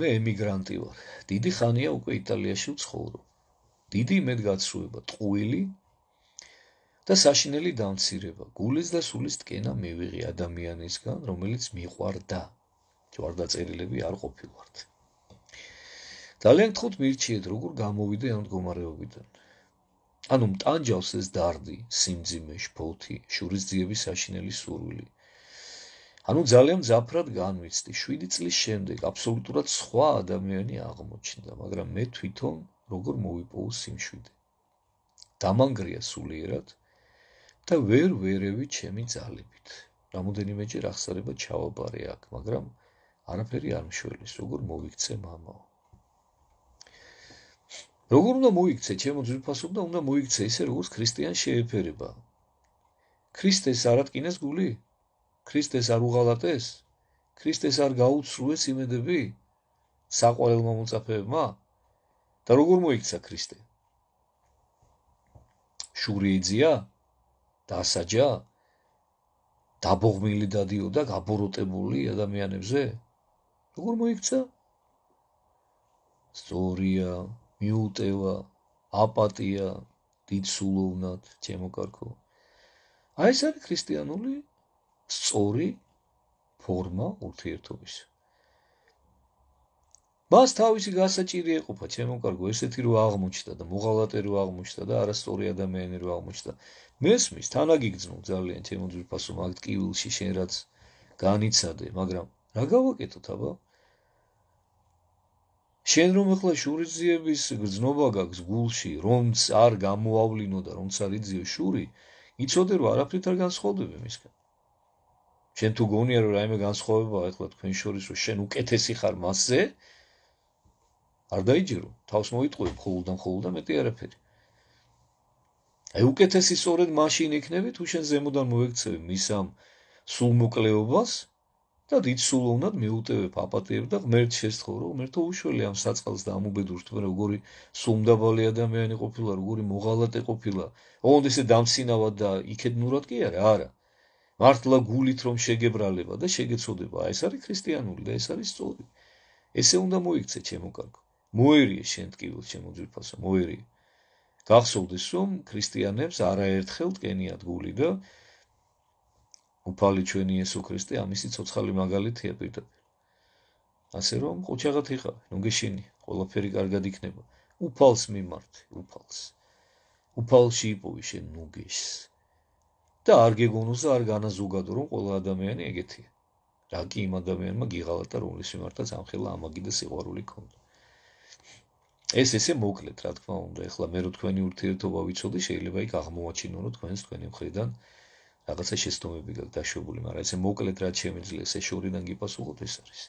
მე ემიგრანტი ვარ. დიდი ხანია უკვე იტალიაში ვცხოვრობ. დიდი მეტგაცრუება, ტყუილი და საშინელი დამცირება. გულის და სულის ткеნა მივიღე ადამიანისგან, რომელიც მიყვარდა. ჯوار დაწერილები არ ყოფილიყართ. ძალიან ხუთ მირჩიეთ, როგორ გამოვიდე ამ მდგომარეობიდან. ანუ მტანჯავს ეს დარდი, სიმძიმე, შფოთი, შურისძიების საშინელი სურვილი. ანუ ძალიან ძაფრად განვიცდი 7 წლის შემდეგ აბსოლუტურად სხვა ადამიანი აღმოჩნდა მაგრამ მე თვითონ როგორ მოვიპოვო სიმშვიდე დამანგრია სულიერად და ვერ ვერევი ჩემი ძალებით რამოდენიმეჯერ ახსარება ჩავაბარე აქ მაგრამ არაფერი არ მშველის როგორ მოიქცე мамаო როგორ უნდა მოიქცე ჩემო ძვირფასო და უნდა მოიქცე ისე როგორც ქრისტიან შეეფერება ქრისტეს არ ატკინეს გული ქრისტეს არ უღალატეს? ქრისტეს არ გაუცრუეს იმედები? საყვალელ მომწაფებმა? და როგორ მოიქცა ქრისტე? შურიძია? დასაჯა? დაბოღმილი დადიოდა გაბოროტებული ადამიანებზე? როგორ მოიქცა? სწორია, მიუტევა, აპატია, დიდ სულოვნად, ჩემო კარკო. აი ეს არის ქრისტიანული სწორი ფორმა ურთიერთობის. მას თავისი გასაჭირი ეყופה, ჩემო კარგო, ესეთი რო აღმოჩნდა და მოღალატე რო აღმოჩნდა და არასწორი ადამიანი რო აღმოჩნდა. მესმის თანაგიგძნობ ძალიან ჩემო ძვირფასო მაგთ კივილში შენ რაც განიცადე, მაგრამ რა გავაკეთოთ აბა? შენ რომ ახლა შურიძიების გზნობა გაქვს გულში, რომც არ გამოავლინო და რომც არ იძიო შური, იცოდე რომ არაფრით არ განსხვავდება მისგან. შენ თუ გონია რომ რაიმე განსხვავებაა ეხლა თქვენ შორის რომ შენ უკეთესი ხარ მასზე არ დაიჯერო თავს მოიტყვი ხოლმე ხოლმე მეტი არაფერი აი უკეთესი სწორედ მაშინ იქნება თუ შენ ზემოდან მოექცევი მისამ სულ მოკლეობას და დიდ სულოვნად მეუტევებ აპატიებ და ღმერთ შეცხოვრო ღმერთო უშველი ამ საწალს და ამუბედურთ მე როგორი სუმდაბალი ადამიანი ყოფილა როგორი მოღალატე ყოფილა ოღონდ ესე დამცინავად და იქეთნურად კი არა არა მართლა გულით რომ შეგებრალება და შეგეცოდება ეს არის ქრისტიანული და ეს არის სწორი ესე უნდა მოიქცე ჩემო კარგო მოერიე შენ ტკივილ ჩემო ძვირფასო მოერიე გახსოვდეს რომ ქრისტიანებს არაერთხელ ტკენიათ გული და უფალი ჩვენი იესო ქრისტე ამისი ცოცხალი მაგალითია პირდაპირ ასე რომ ყუჩაღათი ხა ნუ გეშინი ყველაფერი კარგად იქნება უფალს მიმართ უფალს უფალში იპოვე შენ ნუ გეშინი და არ გეგონოს და არ განაზოგადო რომ ყველა ადამიანი ეგეთია რა კი იმ ადამიანმა გიღალატა რომ ის მართაც ამხელა ამაგი და სიყვარული ქონდა ეს ესე მოკლედ რა თქმა უნდა ეხლა მე რო თქვენი ურთიერთობა ვიცოდი შეიძლება იქ აღმოვაჩინო რომ თქვენს თქვენი მხრიდან რაღაცა შეცდომები გაქვს დაშვებული მაგრამ ესე მოკლედ რაც შემიძლია ესე შორიდან გიპასუხოთ ეს არის